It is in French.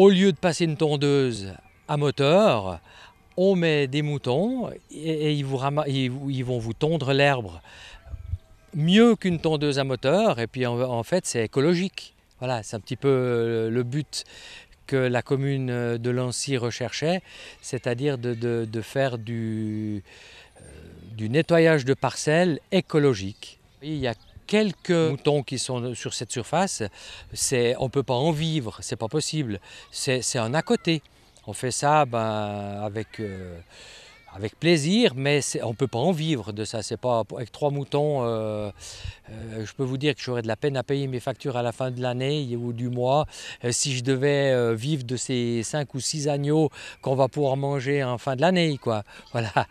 Au lieu de passer une tondeuse à moteur, on met des moutons et, ils, vous ils, vont vous tondre l'herbe mieux qu'une tondeuse à moteur. Et puis en, fait, c'est écologique. Voilà, c'est un petit peu euh, le but que la commune euh, de Lancy recherchait, c'est-à-dire de, faire euh, du, nettoyage de parcelles écologique quelques moutons qui sont sur cette surface, c'est, on ne peut pas en vivre, c'est pas possible. C'est, c'est un à côté. On fait ça ben, avec, euh, avec plaisir, mais on ne peut pas en vivre de ça. C'est pas, avec trois moutons, euh, euh, je peux vous dire que j'aurais de la peine à payer mes factures à la fin de l'année ou du mois. si je devais vivre de ces cinq ou six agneaux qu'on va pouvoir manger en fin de l'année. Quoi. Voilà.